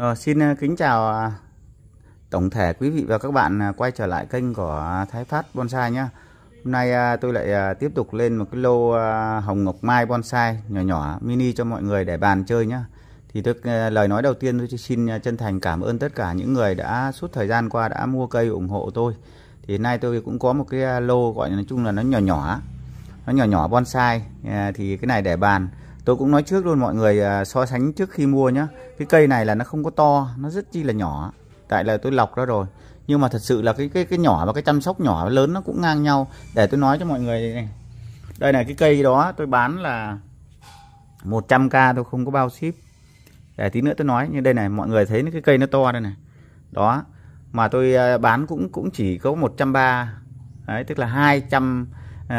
Rồi, ờ, xin ờ, kính chào à, tổng thể quý vị và các bạn à, quay trở lại kênh của Thái Phát Bonsai nhé. Hôm nay à, tôi lại tiếp tục lên một cái lô hồng ngọc mai bonsai nhỏ nhỏ mini cho mọi người để bàn chơi nhé. Thì tôi, lời nói đầu tiên tôi xin chân thành cảm ơn tất cả những người đã suốt thời gian qua đã mua cây ủng hộ tôi. Thì nay tôi cũng có một cái lô gọi là nói chung là nó nhỏ nhỏ, nó nhỏ nhỏ bonsai thì cái này để bàn tôi cũng nói trước luôn mọi người à, so sánh trước khi mua nhá cái cây này là nó không có to nó rất chi là nhỏ tại là tôi lọc ra rồi nhưng mà thật sự là cái cái cái nhỏ và cái chăm sóc nhỏ và lớn nó cũng ngang nhau để tôi nói cho mọi người này đây này cái cây đó tôi bán là 100k tôi không có bao ship để tí nữa tôi nói như đây này mọi người thấy cái cây nó to đây này đó mà tôi à, bán cũng cũng chỉ có 130 đấy tức là 200 uh,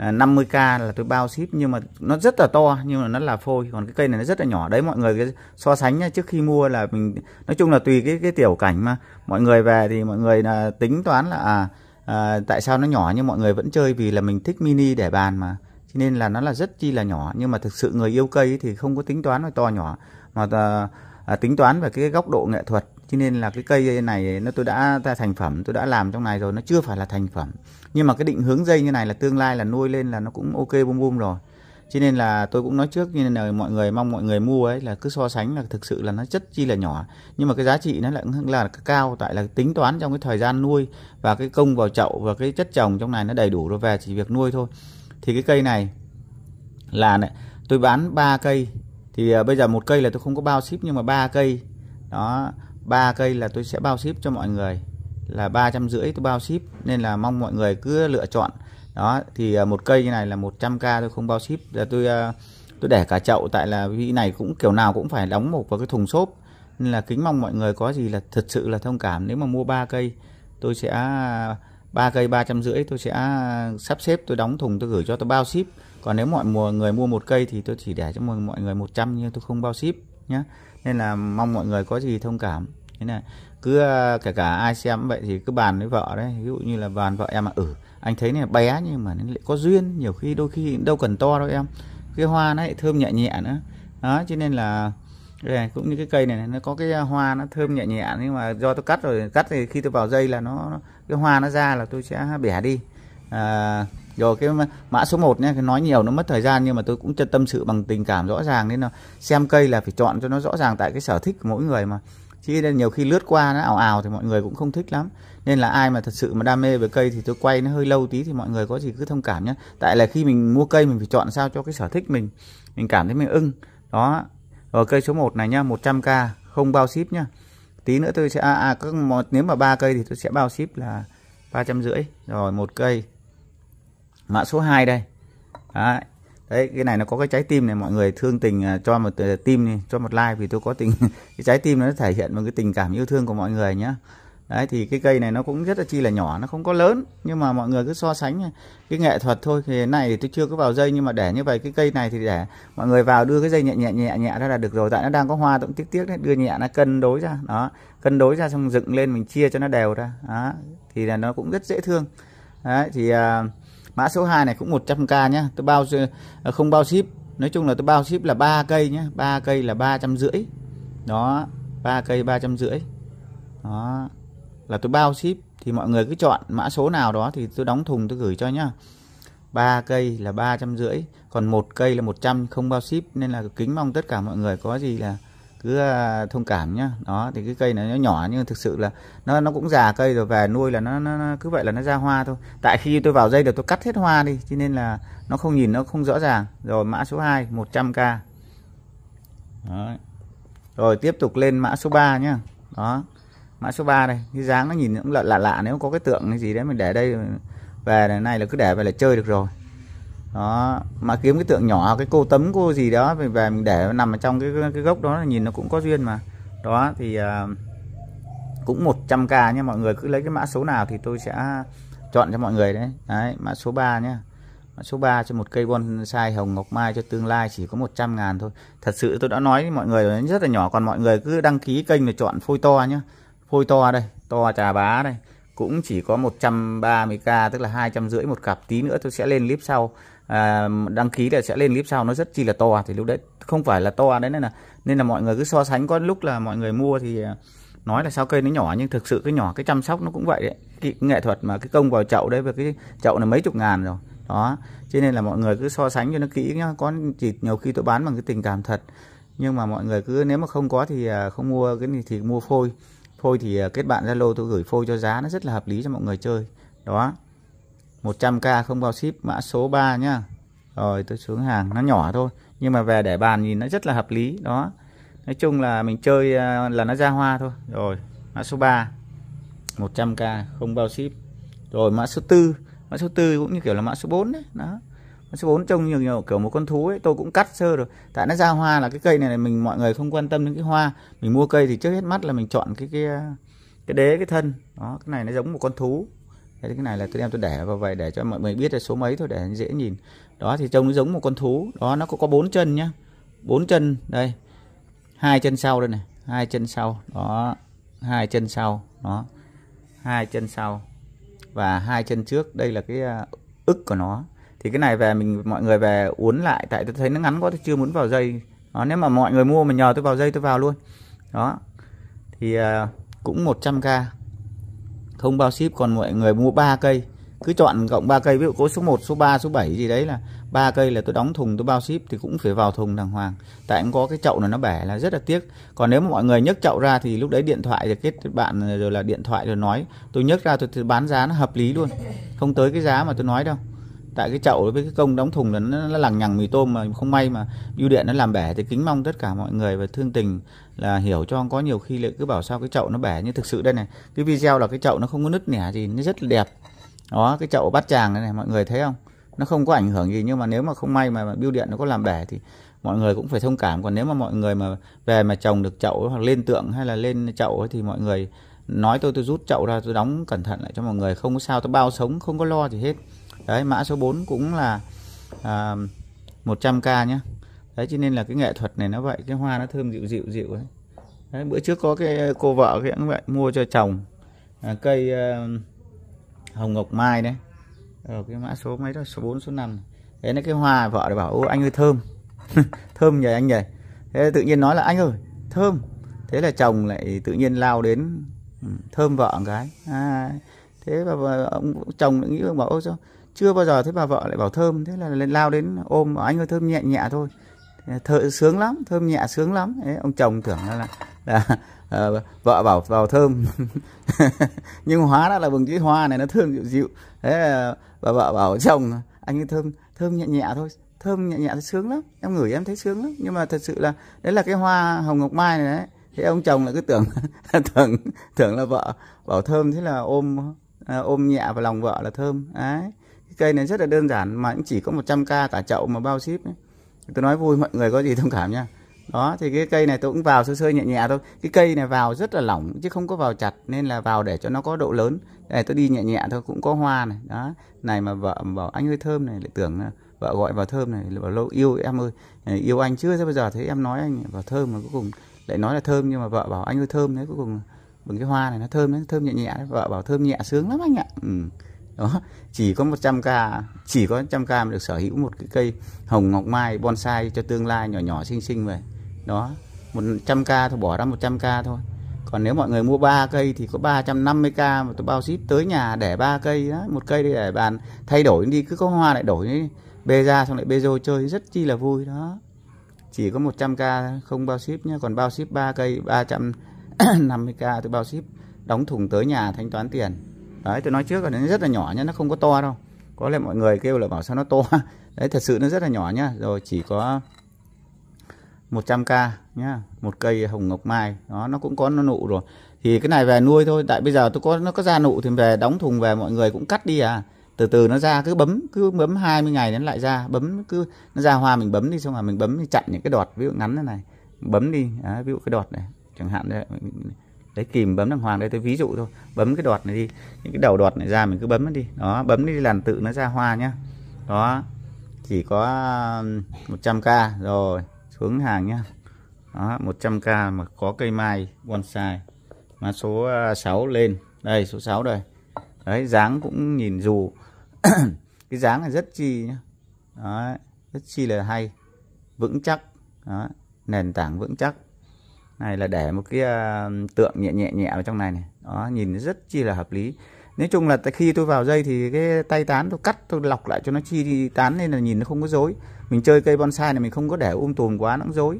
50k à, là tôi bao ship nhưng mà nó rất là to nhưng mà nó là phôi còn cái cây này nó rất là nhỏ đấy mọi người cái so sánh nhá, trước khi mua là mình nói chung là tùy cái cái tiểu cảnh mà mọi người về thì mọi người là tính toán là à, à, tại sao nó nhỏ nhưng mọi người vẫn chơi vì là mình thích mini để bàn mà cho nên là nó là rất chi là nhỏ nhưng mà thực sự người yêu cây thì không có tính toán về to nhỏ mà à, à, tính toán về cái góc độ nghệ thuật cho nên là cái cây này nó tôi đã ra thành phẩm tôi đã làm trong này rồi nó chưa phải là thành phẩm nhưng mà cái định hướng dây như này là tương lai là nuôi lên là nó cũng ok bum bum rồi cho nên là tôi cũng nói trước như nên là mọi người mong mọi người mua ấy là cứ so sánh là thực sự là nó chất chi là nhỏ nhưng mà cái giá trị nó lại là cao tại là tính toán trong cái thời gian nuôi và cái công vào chậu và cái chất trồng trong này nó đầy đủ rồi về chỉ việc nuôi thôi thì cái cây này là này, tôi bán 3 cây thì à, bây giờ một cây là tôi không có bao ship nhưng mà ba cây đó ba cây là tôi sẽ bao ship cho mọi người là ba trăm rưỡi tôi bao ship nên là mong mọi người cứ lựa chọn đó thì à, một cây như này là 100k tôi không bao ship là tôi à, tôi để cả chậu tại là vị này cũng kiểu nào cũng phải đóng một vào cái thùng xốp nên là kính mong mọi người có gì là thật sự là thông cảm nếu mà mua ba cây tôi sẽ à, ba cây ba trăm rưỡi tôi sẽ sắp xếp tôi đóng thùng tôi gửi cho tôi bao ship còn nếu mọi mùa người mua một cây thì tôi chỉ để cho mọi người 100 nhưng tôi không bao ship nhé nên là mong mọi người có gì thông cảm thế này cứ à, kể cả ai xem vậy thì cứ bàn với vợ đấy ví dụ như là bàn vợ em mà ừ anh thấy này bé nhưng mà nó lại có duyên nhiều khi đôi khi đâu cần to đâu em cái hoa nó lại thơm nhẹ nhẹ nữa đó cho nên là đây cũng như cái cây này nó có cái à, hoa nó thơm nhẹ nhẹ nhưng mà do tôi cắt rồi cắt thì khi tôi vào dây là nó cái hoa nó ra là tôi sẽ bẻ đi à, rồi cái mã số 1 nhé nói nhiều nó mất thời gian nhưng mà tôi cũng chân tâm sự bằng tình cảm rõ ràng nên là xem cây là phải chọn cho nó rõ ràng tại cái sở thích của mỗi người mà chứ nên nhiều khi lướt qua nó ảo ảo thì mọi người cũng không thích lắm nên là ai mà thật sự mà đam mê về cây thì tôi quay nó hơi lâu tí thì mọi người có gì cứ thông cảm nhé tại là khi mình mua cây mình phải chọn sao cho cái sở thích mình mình cảm thấy mình ưng đó rồi cây số 1 này nhá 100k không bao ship nhá tí nữa tôi sẽ à, à nếu mà ba cây thì tôi sẽ bao ship là ba trăm rưỡi rồi một cây mã số 2 đây đấy. đấy cái này nó có cái trái tim này mọi người thương tình à, cho một à, tim này, cho một like vì tôi có tình cái trái tim nó thể hiện một cái tình cảm yêu thương của mọi người nhé đấy thì cái cây này nó cũng rất là chi là nhỏ nó không có lớn nhưng mà mọi người cứ so sánh cái nghệ thuật thôi thì này tôi chưa có vào dây nhưng mà để như vậy cái cây này thì để mọi người vào đưa cái dây nhẹ nhẹ nhẹ nhẹ ra là được rồi tại nó đang có hoa cũng tiếc tiếc đấy đưa nhẹ nó cân đối ra đó cân đối ra xong dựng lên mình chia cho nó đều ra đó thì là nó cũng rất dễ thương đấy thì uh, mã số 2 này cũng 100k nhá tôi bao à, không bao ship nói chung là tôi bao ship là ba cây nhá ba cây là ba trăm rưỡi đó ba cây ba trăm rưỡi đó là tôi bao ship thì mọi người cứ chọn mã số nào đó thì tôi đóng thùng tôi gửi cho nhá ba cây là ba trăm rưỡi còn một cây là 100 không bao ship nên là kính mong tất cả mọi người có gì là cứ ờ, thông cảm nhá đó thì cái cây này nó nhỏ nhưng thực sự là nó nó cũng già cây rồi về nuôi là nó, nó, cứ vậy là nó ra hoa thôi tại khi tôi vào dây được tôi cắt hết hoa đi cho nên là nó không nhìn nó không rõ ràng rồi mã số 2 100k đó. rồi tiếp tục lên mã số 3 nhá đó mã số 3 đây cái dáng nó nhìn cũng lạ lạ lạ nếu có cái tượng cái gì đấy mình để đây về này là cứ để về là chơi được rồi đó mà kiếm cái tượng nhỏ cái cô tấm cô gì đó về về mình để nằm ở trong cái cái gốc đó nhìn nó cũng có duyên mà đó thì uh, cũng 100k nha mọi người cứ lấy cái mã số nào thì tôi sẽ chọn cho mọi người đấy đấy mã số 3 nhá mã số 3 cho một cây bonsai hồng ngọc mai cho tương lai chỉ có 100 ngàn thôi thật sự tôi đã nói với mọi người rồi rất là nhỏ còn mọi người cứ đăng ký kênh để chọn phôi to nhá phôi to đây to trà bá đây cũng chỉ có 130k tức là hai trăm rưỡi một cặp tí nữa tôi sẽ lên clip sau À, đăng ký là sẽ lên clip sau nó rất chi là to thì lúc đấy không phải là to đấy nên là nên là mọi người cứ so sánh có lúc là mọi người mua thì à, nói là sao cây nó nhỏ nhưng thực sự cái nhỏ cái chăm sóc nó cũng vậy đấy cái nghệ thuật mà cái công vào chậu đấy và cái chậu là mấy chục ngàn rồi đó cho nên là mọi người cứ so sánh cho nó kỹ nhá có chỉ nhiều khi tôi bán bằng cái tình cảm thật nhưng mà mọi người cứ nếu mà không có thì à, không mua cái này thì mua phôi phôi thì kết bạn zalo tôi gửi phôi cho giá nó rất là hợp lý cho mọi người chơi đó 100k không bao ship mã số 3 nhá rồi tôi xuống hàng nó nhỏ thôi nhưng mà về để bàn nhìn nó rất là hợp lý đó nói chung là mình chơi à, là nó ra hoa thôi rồi mã số 3 100k không bao ship rồi mã số 4 mã số 4 cũng như kiểu là mã số 4 đấy đó mã số 4 trông nhiều, kiểu một con thú ấy tôi cũng cắt sơ rồi tại nó ra hoa là cái cây này, này mình mọi người không quan tâm đến cái hoa mình mua cây thì trước hết mắt là mình chọn cái cái à, cái đế cái thân đó cái này nó giống một con thú cái này là tôi đem tôi để vào vậy để cho mọi người biết là số mấy thôi để dễ nhìn đó thì trông nó giống một con thú đó nó có có bốn chân nhá bốn chân đây hai chân sau đây này hai chân sau đó hai chân sau đó hai chân sau và hai chân trước đây là cái à, ức của nó thì cái này về mình mọi người về uốn lại tại tôi thấy nó ngắn quá tôi chưa muốn vào dây đó nếu mà mọi người mua mà nhờ tôi vào dây tôi vào luôn đó thì uh, cũng 100k không bao ship còn mọi người mua 3 cây cứ chọn cộng 3 cây ví dụ có số 1 số 3 số 7 gì đấy là 3 cây là tôi đóng thùng tôi bao ship thì cũng phải vào thùng đàng hoàng tại cũng có cái chậu này nó bẻ là rất là tiếc còn nếu mà mọi người nhấc chậu ra thì lúc đấy điện thoại thì kết bạn rồi là điện thoại rồi nói tôi nhấc ra tôi bán giá nó hợp lý luôn không tới cái giá mà tôi nói đâu tại cái chậu với cái công đóng thùng là nó, nó lằng nhằng mì tôm mà không may mà bưu điện nó làm bể thì kính mong tất cả mọi người và thương tình là hiểu cho có nhiều khi lại cứ bảo sao cái chậu nó bể nhưng thực sự đây này cái video là cái chậu nó không có nứt nẻ gì nó rất là đẹp đó cái chậu bát tràng này, này mọi người thấy không nó không có ảnh hưởng gì nhưng mà nếu mà không may mà, mà bưu điện nó có làm bể thì mọi người cũng phải thông cảm còn nếu mà mọi người mà về mà trồng được chậu hoặc lên tượng hay là lên chậu thì mọi người nói tôi tôi rút chậu ra tôi đóng cẩn thận lại cho mọi người không có sao tôi bao sống không có lo gì hết đấy mã số 4 cũng là à, 100k nhé đấy cho nên là cái nghệ thuật này nó vậy cái hoa nó thơm dịu dịu dịu ấy, đấy bữa trước có cái cô vợ cái cũng vậy mua cho chồng à, cây à, hồng ngọc mai đấy ở ờ, cái mã số mấy đó số 4 số 5 này. đấy là cái hoa vợ đã bảo ô anh ơi thơm thơm nhỉ anh nhỉ thế tự nhiên nói là anh ơi thơm thế là chồng lại tự nhiên lao đến ừ, thơm vợ một cái à, thế và, ông chồng lại nghĩ bảo ô sao chưa bao giờ thấy bà vợ lại bảo thơm thế là lên lao đến ôm anh ơi thơm nhẹ nhẹ thôi thợ sướng lắm thơm nhẹ sướng lắm Đấy, ông chồng tưởng là, là, là uh, ờ, vợ bảo vào thơm nhưng hóa ra là bằng chữ hoa này nó thơm dịu dịu thế uh, bà vợ bảo chồng anh ấy thơm thơm nhẹ nhẹ thôi thơm nhẹ nhẹ thôi sướng lắm em ngửi em thấy sướng lắm nhưng mà thật sự là đấy là cái hoa hồng ngọc mai này đấy thế ông chồng lại cứ tưởng tưởng tưởng là vợ bảo thơm thế là ôm ờ, ôm nhẹ vào lòng vợ là thơm đấy cây này rất là đơn giản mà cũng chỉ có 100k cả chậu mà bao ship ấy. tôi nói vui mọi người có gì thông cảm nha đó thì cái cây này tôi cũng vào sơ sơ nhẹ nhẹ thôi cái cây này vào rất là lỏng chứ không có vào chặt nên là vào để cho nó có độ lớn này tôi đi nhẹ nhẹ thôi cũng có hoa này đó này mà vợ bảo anh ơi thơm này lại tưởng là vợ gọi vào thơm này bảo lâu yêu em ơi yêu anh chưa thế bây giờ thấy em nói anh vào thơm mà cuối cùng lại nói là thơm nhưng mà vợ bảo anh ơi thơm đấy cuối cùng bằng cái hoa này nó thơm đấy thơm nhẹ nhẹ đấy. vợ bảo thơm nhẹ sướng lắm anh ạ ừ đó chỉ có 100 ca chỉ có 100 ca mà được sở hữu một cái cây hồng ngọc mai bonsai cho tương lai nhỏ nhỏ xinh xinh vậy đó 100 ca thôi bỏ ra 100 ca thôi còn nếu mọi người mua 3 cây thì có 350 ca mà tôi bao ship tới nhà để 3 cây đó một cây để bàn thay đổi đi cứ có hoa lại đổi đi bê ra xong lại bê rô chơi rất chi là vui đó chỉ có 100k không bao ship nhé còn bao ship 3 cây 350k tôi bao ship đóng thùng tới nhà thanh toán tiền đấy tôi nói trước là nó rất là nhỏ nhá nó không có to đâu có lẽ mọi người kêu là bảo sao nó to đấy thật sự nó rất là nhỏ nhá rồi chỉ có 100k nhá một cây hồng ngọc mai đó nó cũng có nó nụ rồi thì cái này về nuôi thôi tại bây giờ tôi có nó có ra nụ thì về đóng thùng về mọi người cũng cắt đi à từ từ nó ra cứ bấm cứ bấm 20 ngày nó lại ra bấm cứ nó ra hoa mình bấm đi xong rồi mình bấm chặn những cái đọt ví dụ ngắn thế này bấm đi à, ví dụ cái đọt này chẳng hạn đấy đấy kìm bấm đàng hoàng đây tôi ví dụ thôi bấm cái đọt này đi những cái đầu đọt này ra mình cứ bấm nó đi đó bấm đi làn tự nó ra hoa nhá đó chỉ có 100k um, rồi xuống hàng nhá đó 100k mà có cây mai bonsai mà số 6 uh, lên đây số 6 đây đấy dáng cũng nhìn dù cái dáng là rất chi nhá đó, rất chi là hay vững chắc đó, nền tảng vững chắc này là để một cái ờ, tượng nhẹ nhẹ nhẹ ở trong này này đó nhìn rất chi là hợp lý nói chung là khi tôi vào dây thì cái tay tán tôi cắt tôi lọc lại cho nó chi tán nên là nhìn nó không có rối mình chơi cây bonsai này mình không có để um tùm quá nó cũng rối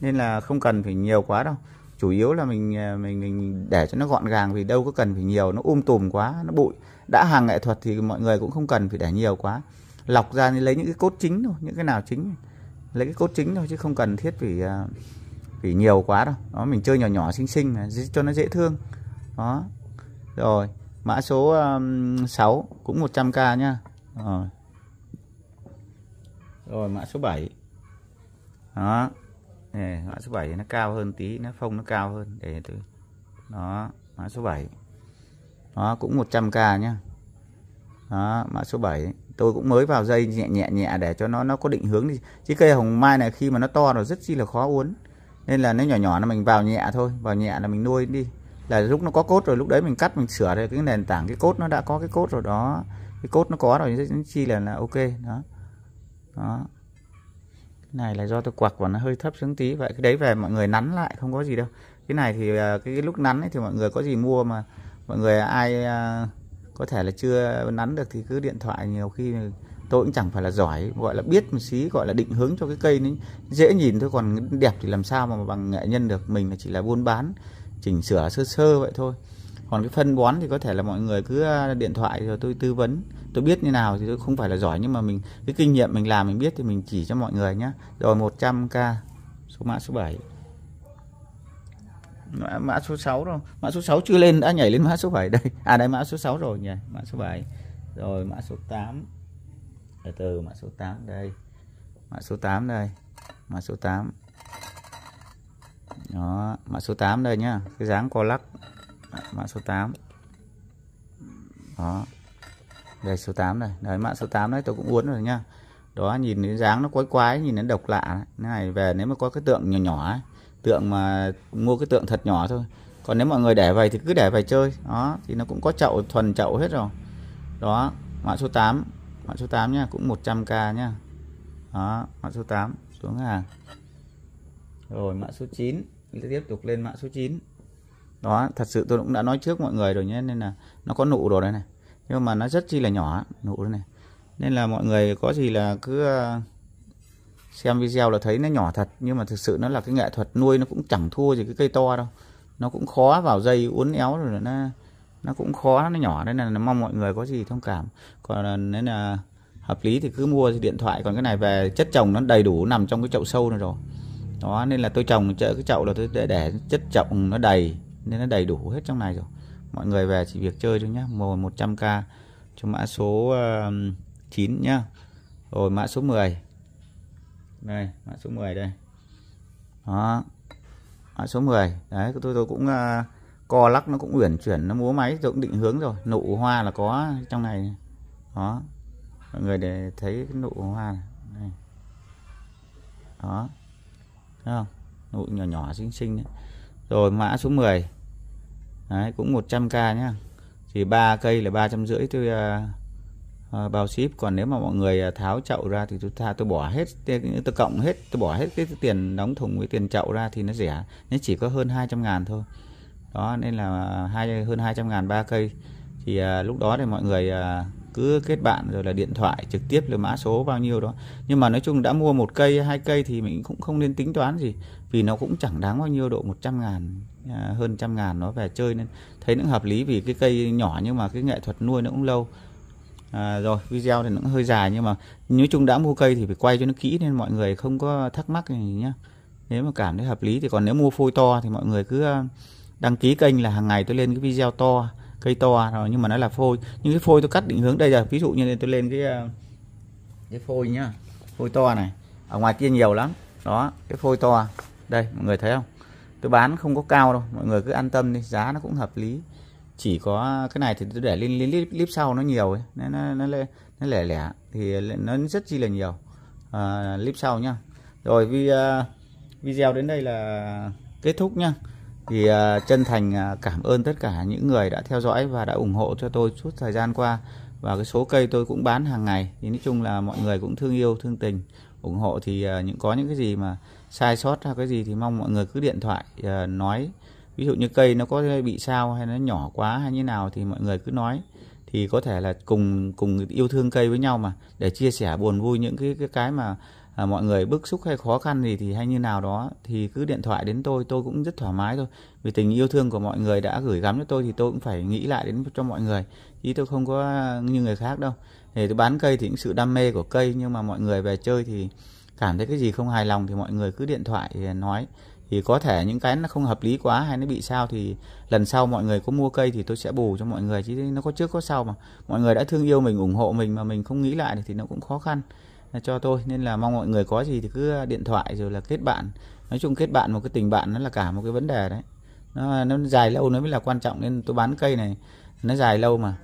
nên là không cần phải nhiều quá đâu chủ yếu là mình ờ, mình mình để cho nó gọn gàng vì đâu có cần phải nhiều nó um tùm quá nó bụi đã hàng nghệ thuật thì mọi người cũng không cần phải để nhiều quá lọc ra thì lấy những cái cốt chính thôi những cái nào chính lấy cái cốt chính thôi chứ không cần thiết phải ờ, khỉ nhiều quá đâu đó mình chơi nhỏ nhỏ xinh xinh mà, cho nó dễ thương đó rồi mã số um, 6 cũng 100k nhá rồi. rồi mã số 7 đó này, mã số 7 nó cao hơn tí nó phông nó cao hơn để tôi đó mã số 7 nó cũng 100k nhá đó mã số 7 tôi cũng mới vào dây nhẹ nhẹ nhẹ để cho nó nó có định hướng đi chứ cây hồng mai này khi mà nó to rồi rất chi là khó uốn nên là nó nhỏ nhỏ là mình vào nhẹ thôi vào nhẹ là mình nuôi đi là lúc nó có cốt rồi lúc đấy mình cắt mình sửa rồi cái nền tảng cái cốt nó đã có cái cốt rồi đó cái cốt nó có rồi chi là là ok đó đó cái này là do tôi quặc và nó hơi thấp xuống tí vậy cái đấy về mọi người nắn lại không có gì đâu cái này thì à, cái, cái lúc nắn ấy thì mọi người có gì mua mà mọi người ai à, có thể là chưa nắn được thì cứ điện thoại nhiều khi tôi cũng chẳng phải là giỏi gọi là biết một xí gọi là định hướng cho cái cây nó dễ nhìn thôi còn đẹp thì làm sao mà bằng nghệ nhân được mình là chỉ là buôn bán chỉnh sửa sơ sơ vậy thôi còn cái phân bón thì có thể là mọi người cứ điện thoại rồi tôi tư vấn tôi biết như nào thì tôi không phải là giỏi nhưng mà mình cái kinh nghiệm mình làm mình biết thì mình chỉ cho mọi người nhé rồi 100k số mã số 7 mã, mã số 6 rồi mã số 6 chưa lên đã nhảy lên mã số 7 đây à đây mã số 6 rồi nhỉ mã số 7 rồi mã số 8 từ từ mã số 8 đây mã số 8 đây mã số 8 đó mã số 8 đây nhá cái dáng co lắc mã số 8 đó đây số 8 này đấy mã số 8 đấy tôi cũng uốn rồi nhá đó nhìn đến dáng nó quái quái nhìn đến độc lạ cái này về nếu mà có cái tượng nhỏ nhỏ ấy, tượng mà mua cái tượng thật nhỏ thôi còn nếu mọi người để vậy thì cứ để vậy chơi đó thì nó cũng có chậu thuần chậu hết rồi đó mã số 8 mã số 8 nhá cũng 100k nhá đó mã số 8 xuống hàng rồi mã số 9 tiếp tục lên mã số 9 đó thật sự tôi cũng đã nói trước mọi người rồi nhé nên là nó có nụ rồi đây này nhưng mà nó rất chi là nhỏ nụ đây này nên là mọi người có gì là cứ ờ, xem video là thấy nó nhỏ thật nhưng mà thực sự nó là cái nghệ thuật nuôi nó cũng chẳng thua gì cái cây to đâu nó cũng khó vào dây uốn éo rồi nó nó cũng khó nó nhỏ nên là mong mọi người có gì thông cảm còn à, nên là hợp lý thì cứ mua điện thoại còn cái này về chất trồng nó đầy đủ nằm trong cái chậu sâu này rồi đó nên là tôi trồng chợ cái chậu là tôi để để chất trồng nó đầy nên nó đầy đủ hết trong này rồi mọi người về chỉ việc chơi thôi nhá màu 100k cho mã số uh, 9 nhá rồi mã số 10 đây mã số 10 đây đó mã số 10 đấy tôi tôi cũng uh, co lắc nó cũng uyển chuyển nó múa máy rồi cũng định hướng rồi nụ hoa là có trong này, đó mọi người để thấy cái nụ hoa này, này. đó thấy không nụ nhỏ nhỏ xinh xinh đấy. rồi mã số 10 đấy, cũng 100k nhá thì ba cây là ba trăm rưỡi tôi uh, uh, bao ship còn nếu mà mọi người ờ, tháo chậu ra thì tôi tha tôi bỏ hết tôi, tôi cộng hết tôi bỏ hết cái tiền đóng thùng với tiền chậu ra thì nó rẻ nó chỉ có hơn 200 ngàn thôi đó nên là hai hơn 200 ngàn ba cây thì à, lúc đó thì mọi người à, cứ kết bạn rồi là điện thoại trực tiếp là mã số bao nhiêu đó nhưng mà nói chung đã mua một cây hai cây thì mình cũng không nên tính toán gì vì nó cũng chẳng đáng bao nhiêu độ 100 ngàn à, hơn trăm ngàn nó về chơi nên thấy nó hợp lý vì cái cây nhỏ nhưng mà cái nghệ thuật nuôi nó cũng lâu à, rồi video thì nó cũng hơi dài nhưng mà nói chung đã mua cây thì phải quay cho nó kỹ nên mọi người không có thắc mắc gì nhá nếu mà cảm thấy hợp lý thì còn nếu mua phôi to thì mọi người cứ à, đăng ký kênh là hàng ngày tôi lên cái video to cây to rồi nhưng mà nó là phôi nhưng cái phôi tôi cắt định hướng đây giờ ví dụ như tôi lên cái ờ, cái phôi nhá phôi to này ở ngoài kia nhiều lắm đó cái phôi to đây mọi người thấy không tôi bán không có cao đâu mọi người cứ an tâm đi giá nó cũng hợp lý chỉ có cái này thì tôi để lên clip, clip sau nó nhiều ấy. nó nó nó, nó, nó lẻ lẻ thì nó rất chi là nhiều à, ờ, clip sau nhá rồi vi, uh, video đến đây là kết thúc nhá thì à, chân thành à, cảm ơn tất cả những người đã theo dõi và đã ủng hộ cho tôi suốt thời gian qua và cái số cây tôi cũng bán hàng ngày thì nói chung là mọi người cũng thương yêu thương tình ủng hộ thì à, những có những cái gì mà sai sót hay cái gì thì mong mọi người cứ điện thoại nói ví dụ như cây nó có bị sao hay nó nhỏ quá hay như nào thì mọi người cứ nói thì có thể là cùng cùng yêu thương cây với nhau mà để chia sẻ buồn vui những cái cái cái mà à, mọi người bức xúc hay khó khăn gì thì hay như nào đó thì cứ điện thoại đến tôi tôi cũng rất thoải mái thôi vì tình yêu thương của mọi người đã gửi gắm cho tôi thì tôi cũng phải nghĩ lại đến cho mọi người chứ tôi không có như người khác đâu thì tôi bán cây thì những sự đam mê của cây nhưng mà mọi người về chơi thì cảm thấy cái gì không hài lòng thì mọi người cứ điện thoại nói thì có thể những cái nó không hợp lý quá hay nó bị sao thì lần sau mọi người có mua cây thì tôi sẽ bù cho mọi người chứ nó có trước có sau mà mọi người đã thương yêu mình ủng hộ mình mà mình không nghĩ lại thì nó cũng khó khăn cho tôi nên là mong mọi người có gì thì cứ à, điện thoại rồi là kết bạn nói chung kết bạn một cái tình bạn nó là cả một cái vấn đề đấy nó, nó dài lâu nó mới là quan trọng nên tôi bán cây này nó dài lâu mà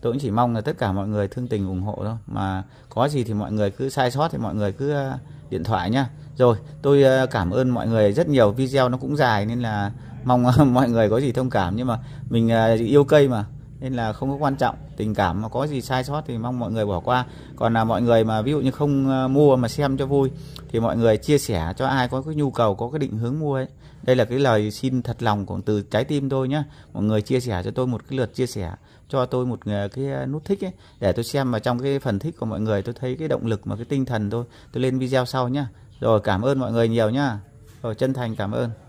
tôi cũng chỉ mong là tất cả mọi người thương tình ủng hộ thôi mà có gì thì mọi người cứ sai sót thì mọi người cứ à, điện thoại nhá rồi tôi à, cảm ơn mọi người rất nhiều video nó cũng dài nên là mong mọi người có gì thông cảm nhưng mà mình yêu cây mà nên là không có quan trọng tình cảm mà có gì sai sót thì mong mọi người bỏ qua còn là mọi người mà ví dụ như không ờ, mua mà xem cho vui thì mọi người chia sẻ cho ai có cái nhu cầu có cái định hướng mua ấy đây là cái lời xin thật lòng của từ trái tim tôi nhá mọi người chia sẻ cho tôi một cái lượt chia sẻ cho tôi một ờ, cái ờ, nút thích ấy để tôi xem mà trong cái phần thích của mọi người tôi thấy cái động lực mà cái tinh thần tôi tôi lên video sau nhá rồi cảm ơn mọi người nhiều nhá rồi chân thành cảm ơn